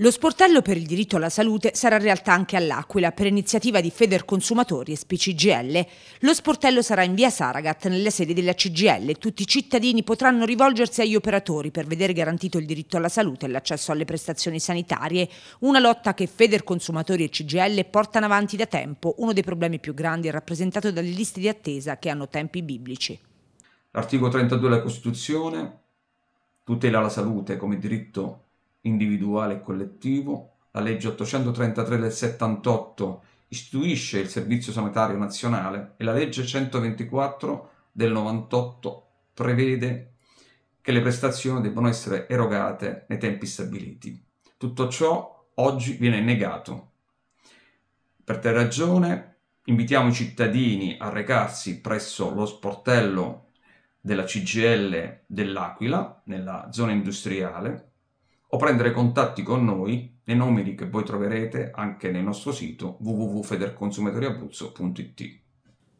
Lo sportello per il diritto alla salute sarà in realtà anche all'Aquila per iniziativa di Feder Consumatori e SPCGL. Lo sportello sarà in via Saragat, nella sede della CGL. Tutti i cittadini potranno rivolgersi agli operatori per vedere garantito il diritto alla salute e l'accesso alle prestazioni sanitarie. Una lotta che Feder Consumatori e CGL portano avanti da tempo. Uno dei problemi più grandi è rappresentato dalle liste di attesa che hanno tempi biblici. L'articolo 32 della Costituzione tutela la salute come diritto individuale e collettivo, la legge 833 del 78 istituisce il Servizio Sanitario Nazionale e la legge 124 del 98 prevede che le prestazioni debbano essere erogate nei tempi stabiliti. Tutto ciò oggi viene negato. Per te ragione invitiamo i cittadini a recarsi presso lo sportello della CGL dell'Aquila, nella zona industriale, o prendere contatti con noi nei numeri che voi troverete anche nel nostro sito www.federconsumatoriabuzzo.it.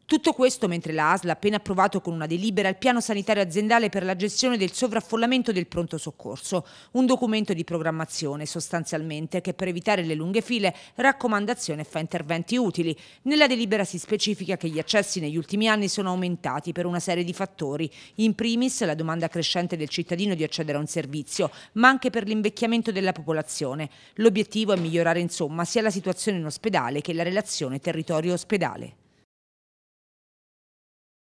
Tutto questo mentre la ASL ha appena approvato con una delibera il piano sanitario aziendale per la gestione del sovraffollamento del pronto soccorso, un documento di programmazione sostanzialmente che per evitare le lunghe file raccomandazione fa interventi utili. Nella delibera si specifica che gli accessi negli ultimi anni sono aumentati per una serie di fattori, in primis la domanda crescente del cittadino di accedere a un servizio, ma anche per l'invecchiamento della popolazione. L'obiettivo è migliorare insomma sia la situazione in ospedale che la relazione territorio-ospedale.